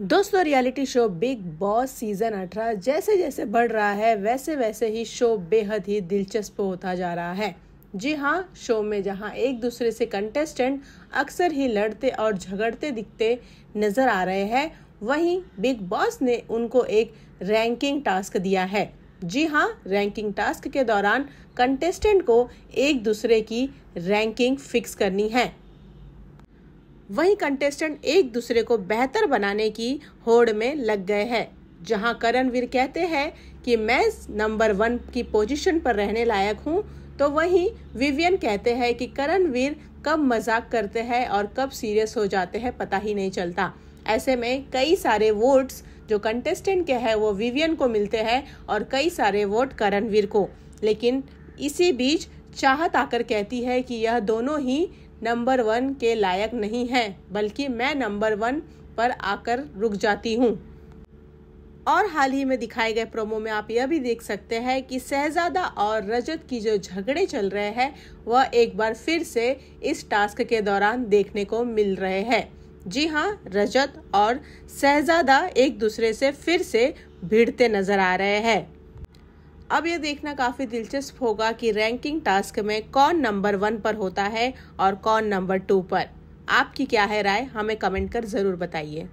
दोस्तों reality show Bigg Boss season 18 जैसे जैसे बढ़ रहा है वैसे वैसे ही शो बेहद ही दिलचस्प होता जा रहा है जी हाँ शो में जहाँ एक दूसरे से कंटेस्टेंट अक्सर ही लड़ते और झगड़ते दिखते नज़र आ रहे हैं वहीं बिग बॉस ने उनको एक रैंकिंग टास्क दिया है जी हाँ रैंकिंग टास्क के दौरान कंटेस्टेंट को एक दूसरे की रैंकिंग फिक्स करनी है वहीं कंटेस्टेंट एक दूसरे को बेहतर बनाने की होड़ में लग गए हैं जहां करणवीर कहते हैं कि मैं नंबर वन की पोजीशन पर रहने लायक हूं तो वहीं विवियन कहते हैं कि करणवीर कब मजाक करते हैं और कब सीरियस हो जाते हैं पता ही नहीं चलता ऐसे में कई सारे वोट्स जो कंटेस्टेंट के हैं वो विवियन को मिलते हैं और कई सारे वोट करणवीर को लेकिन इसी बीच चाहत आकर कहती है कि यह दोनों ही नंबर वन के लायक नहीं है बल्कि मैं नंबर वन पर आकर रुक जाती हूँ और हाल ही में दिखाए गए प्रोमो में आप यह भी देख सकते हैं कि शहजादा और रजत की जो झगड़े चल रहे हैं वह एक बार फिर से इस टास्क के दौरान देखने को मिल रहे हैं जी हाँ रजत और शहजादा एक दूसरे से फिर से भिड़ते नजर आ रहे हैं अब ये देखना काफ़ी दिलचस्प होगा कि रैंकिंग टास्क में कौन नंबर वन पर होता है और कौन नंबर टू पर आपकी क्या है राय हमें कमेंट कर ज़रूर बताइए